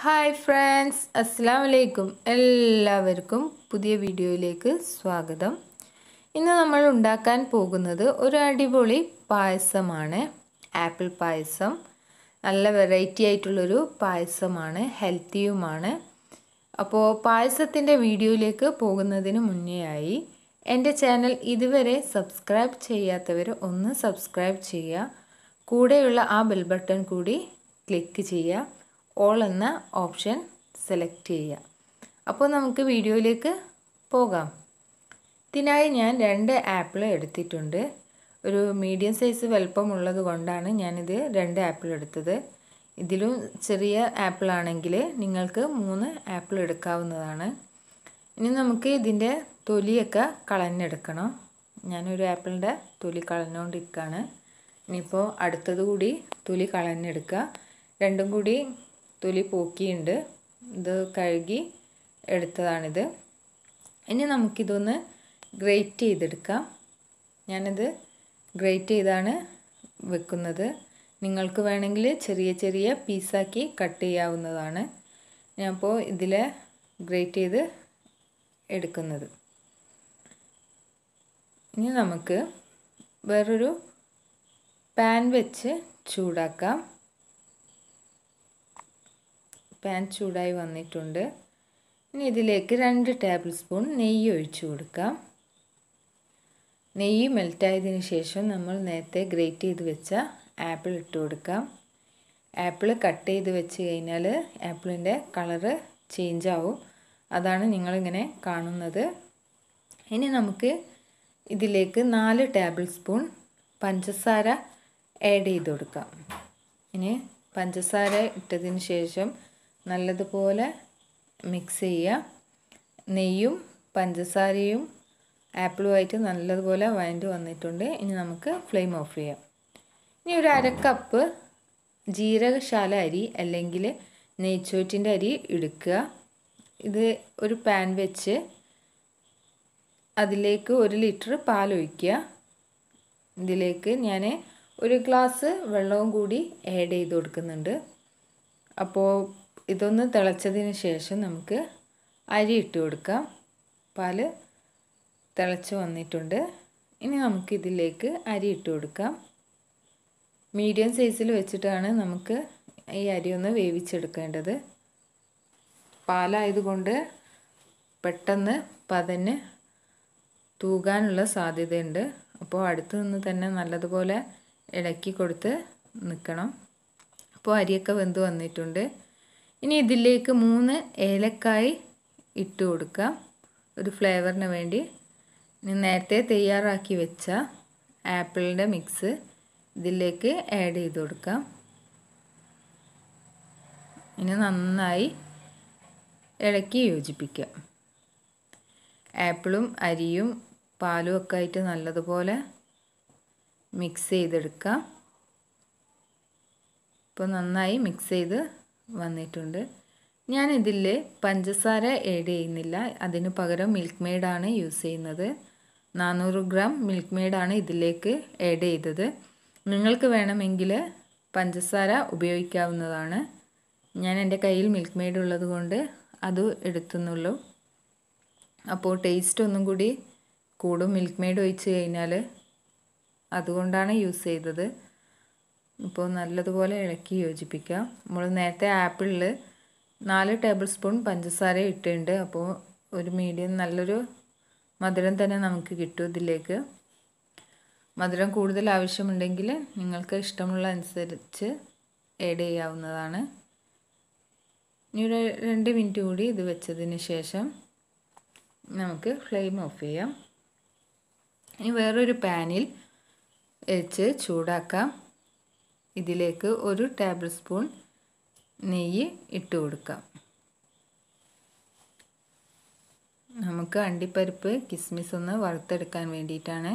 hi friends അസ്സാം വലൈക്കും എല്ലാവർക്കും പുതിയ വീഡിയോയിലേക്ക് സ്വാഗതം ഇന്ന് നമ്മൾ ഉണ്ടാക്കാൻ പോകുന്നത് ഒരു അടിപൊളി പായസമാണ് ആപ്പിൾ പായസം നല്ല വെറൈറ്റി ആയിട്ടുള്ളൊരു പായസമാണ് ഹെൽത്തിയുമാണ് അപ്പോൾ പായസത്തിൻ്റെ വീഡിയോയിലേക്ക് പോകുന്നതിന് മുന്നേയായി എൻ്റെ ചാനൽ ഇതുവരെ സബ്സ്ക്രൈബ് ചെയ്യാത്തവർ ഒന്ന് സബ്സ്ക്രൈബ് ചെയ്യുക കൂടെയുള്ള ആ ബെൽ ബട്ടൺ കൂടി ക്ലിക്ക് ചെയ്യുക ഓൾ എന്ന ഓപ്ഷൻ സെലക്ട് ചെയ്യുക അപ്പോൾ നമുക്ക് വീഡിയോയിലേക്ക് പോകാം ഇതിനായി ഞാൻ രണ്ട് ആപ്പിൾ എടുത്തിട്ടുണ്ട് ഒരു മീഡിയം സൈസ് വലുപ്പമുള്ളത് കൊണ്ടാണ് ഞാനിത് രണ്ട് ആപ്പിൾ എടുത്തത് ഇതിലും ചെറിയ ആപ്പിൾ ആണെങ്കിൽ നിങ്ങൾക്ക് മൂന്ന് ആപ്പിൾ എടുക്കാവുന്നതാണ് ഇനി നമുക്ക് ഇതിൻ്റെ തൊലിയൊക്കെ കളഞ്ഞെടുക്കണം ഞാനൊരു ആപ്പിളിൻ്റെ തൊലി കളഞ്ഞുകൊണ്ടിരിക്കുകയാണ് ഇനിയിപ്പോൾ അടുത്തത് കൂടി തൊലി കളഞ്ഞെടുക്കുക രണ്ടും കൂടി തൊലി പോക്കിയുണ്ട് ഇത് കഴുകി എടുത്തതാണിത് ഇനി നമുക്കിതൊന്ന് ഗ്രേറ്റ് ചെയ്തെടുക്കാം ഞാനിത് ഗ്രേറ്റ് ചെയ്താണ് വെക്കുന്നത് നിങ്ങൾക്ക് വേണമെങ്കിൽ ചെറിയ ചെറിയ പീസാക്കി കട്ട് ചെയ്യാവുന്നതാണ് ഞാനിപ്പോൾ ഇതിൽ ഗ്രേറ്റ് ചെയ്ത് എടുക്കുന്നത് ഇനി നമുക്ക് വേറൊരു പാൻ വെച്ച് ചൂടാക്കാം പാൻ ചൂടായി വന്നിട്ടുണ്ട് ഇനി ഇതിലേക്ക് രണ്ട് ടേബിൾ സ്പൂൺ നെയ്യ് ഒഴിച്ചു കൊടുക്കാം നെയ്യ് മെൽറ്റായതിനു ശേഷം നമ്മൾ നേരത്തെ ഗ്രേറ്റ് ചെയ്ത് വെച്ച ആപ്പിൾ ഇട്ട് കൊടുക്കാം ആപ്പിൾ കട്ട് ചെയ്ത് വെച്ച് കഴിഞ്ഞാൽ ആപ്പിളിൻ്റെ കളറ് ചേഞ്ച് ആവും അതാണ് നിങ്ങളിങ്ങനെ കാണുന്നത് ഇനി നമുക്ക് ഇതിലേക്ക് നാല് ടേബിൾ സ്പൂൺ പഞ്ചസാര ആഡ് ചെയ്ത് കൊടുക്കാം ഇനി പഞ്ചസാര ഇട്ടതിന് ശേഷം നല്ലതുപോലെ മിക്സ് ചെയ്യുക നെയ്യും പഞ്ചസാരയും ആപ്പിളുമായിട്ട് നല്ലതുപോലെ വഴണ്ട് വന്നിട്ടുണ്ട് ഇനി നമുക്ക് ഫ്ലെയിം ഓഫ് ചെയ്യാം ഇനി ഒരു അരക്കപ്പ് കപ്പ് ജീരകശാല അരി അല്ലെങ്കിൽ നെയ്ച്ചോറ്റിൻ്റെ അരി എടുക്കുക ഇത് ഒരു പാൻ വെച്ച് അതിലേക്ക് ഒരു ലിറ്റർ പാൽ ഒഴിക്കുക ഇതിലേക്ക് ഞാൻ ഒരു ഗ്ലാസ് വെള്ളവും കൂടി ആഡ് ചെയ്ത് കൊടുക്കുന്നുണ്ട് അപ്പോൾ ഇതൊന്ന് തിളച്ചതിന് ശേഷം നമുക്ക് അരി ഇട്ട് കൊടുക്കാം പാൽ തിളച്ച് വന്നിട്ടുണ്ട് ഇനി നമുക്ക് ഇതിലേക്ക് അരി ഇട്ട് കൊടുക്കാം മീഡിയം സൈസിൽ വെച്ചിട്ടാണ് നമുക്ക് ഈ അരി ഒന്ന് വേവിച്ചെടുക്കേണ്ടത് പാലായതുകൊണ്ട് പെട്ടെന്ന് പതന് തൂകാനുള്ള സാധ്യതയുണ്ട് അപ്പോൾ അടുത്ത് നിന്ന് തന്നെ നല്ലതുപോലെ ഇളക്കി കൊടുത്ത് നിൽക്കണം അപ്പോൾ അരിയൊക്കെ വെന്ത് വന്നിട്ടുണ്ട് ഇനി ഇതിലേക്ക് മൂന്ന് ഏലക്കായ് ഇട്ട് കൊടുക്കാം ഒരു ഫ്ലേവറിന് വേണ്ടി ഇനി നേരത്തെ തയ്യാറാക്കി വെച്ച ആപ്പിളിൻ്റെ മിക്സ് ഇതിലേക്ക് ആഡ് ചെയ്ത് കൊടുക്കാം ഇനി നന്നായി ഇളക്കി യോജിപ്പിക്കാം ആപ്പിളും അരിയും പാലും ഒക്കെ ആയിട്ട് നല്ലതുപോലെ മിക്സ് ചെയ്തെടുക്കാം ഇപ്പോൾ നന്നായി മിക്സ് ചെയ്ത് വന്നിട്ടുണ്ട് ഞാനിതിൽ പഞ്ചസാര ഏഡ് ചെയ്യുന്നില്ല അതിന് പകരം മിൽക്ക് മെയ്ഡാണ് യൂസ് ചെയ്യുന്നത് നാനൂറ് ഗ്രാം മിൽക്ക് മെയ്ഡാണ് ഇതിലേക്ക് ഏഡ് ചെയ്തത് നിങ്ങൾക്ക് വേണമെങ്കിൽ പഞ്ചസാര ഉപയോഗിക്കാവുന്നതാണ് ഞാൻ എൻ്റെ കയ്യിൽ മിൽക്ക് മെയ്ഡ് ഉള്ളത് കൊണ്ട് അത് എടുത്തുന്നുള്ളൂ അപ്പോൾ ടേസ്റ്റ് ഒന്നും കൂടി കൂടും മിൽക്ക് മെയ്ഡ് ഒഴിച്ച് കഴിഞ്ഞാൽ അതുകൊണ്ടാണ് യൂസ് ചെയ്തത് ഇപ്പോൾ നല്ലതുപോലെ ഇളക്കി യോജിപ്പിക്കാം നമ്മൾ നേരത്തെ ആപ്പിളിൽ നാല് ടേബിൾ സ്പൂൺ പഞ്ചസാര ഇട്ടിട്ടുണ്ട് അപ്പോൾ ഒരു മീഡിയം നല്ലൊരു മധുരം തന്നെ നമുക്ക് കിട്ടും ഇതിലേക്ക് മധുരം കൂടുതൽ ആവശ്യമുണ്ടെങ്കിൽ നിങ്ങൾക്ക് ഇഷ്ടമുള്ള അനുസരിച്ച് ആഡ് ചെയ്യാവുന്നതാണ് ഇനി ഒരു രണ്ട് മിനിറ്റ് കൂടി ഇത് വെച്ചതിന് ശേഷം നമുക്ക് ഫ്ലെയിം ഓഫ് ചെയ്യാം ഇനി വേറൊരു പാനിൽ വെച്ച് ചൂടാക്കാം ഇതിലേക്ക് ഒരു ടേബിൾ സ്പൂൺ നെയ്യ് ഇട്ട് കൊടുക്കാം നമുക്ക് അണ്ടിപ്പരിപ്പ് കിസ്മിസ് ഒന്ന് വറുത്തെടുക്കാൻ വേണ്ടിയിട്ടാണ്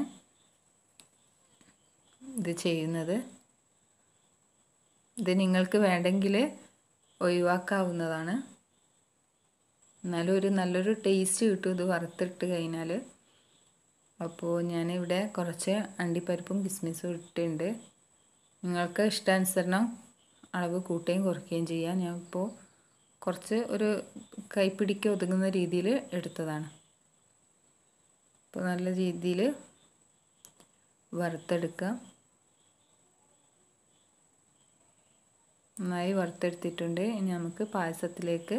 ഇത് ചെയ്യുന്നത് ഇത് നിങ്ങൾക്ക് വേണ്ടെങ്കിൽ ഒഴിവാക്കാവുന്നതാണ് എന്നാലും ഒരു നല്ലൊരു ടേസ്റ്റ് കിട്ടും ഇത് വറുത്തിട്ട് കഴിഞ്ഞാൽ അപ്പോൾ ഞാനിവിടെ കുറച്ച് അണ്ടിപ്പരിപ്പും കിസ്മിസും ഇട്ടിട്ടുണ്ട് നിങ്ങൾക്ക് ഇഷ്ടാനുസരണം അളവ് കൂട്ടുകയും കുറയ്ക്കുകയും ചെയ്യാം ഞാൻ ഇപ്പോൾ കുറച്ച് ഒരു കൈപ്പിടിക്ക് ഒതുങ്ങുന്ന രീതിയിൽ എടുത്തതാണ് അപ്പോൾ നല്ല രീതിയിൽ വറുത്തെടുക്കാം നന്നായി വറുത്തെടുത്തിട്ടുണ്ട് ഇനി നമുക്ക് പായസത്തിലേക്ക്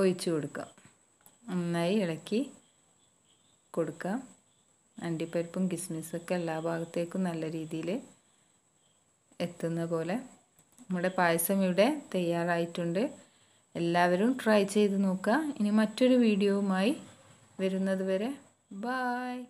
ഒഴിച്ചു കൊടുക്കാം നന്നായി ഇളക്കി കൊടുക്കാം അണ്ടിപ്പരിപ്പും കിസ്മിസും ഒക്കെ എല്ലാ ഭാഗത്തേക്കും നല്ല രീതിയിൽ എത്തുന്ന പോലെ നമ്മുടെ പായസം ഇവിടെ തയ്യാറായിട്ടുണ്ട് എല്ലാവരും ട്രൈ ചെയ്ത് നോക്കുക ഇനി മറ്റൊരു വീഡിയോവുമായി വരുന്നത് വരെ ബായ്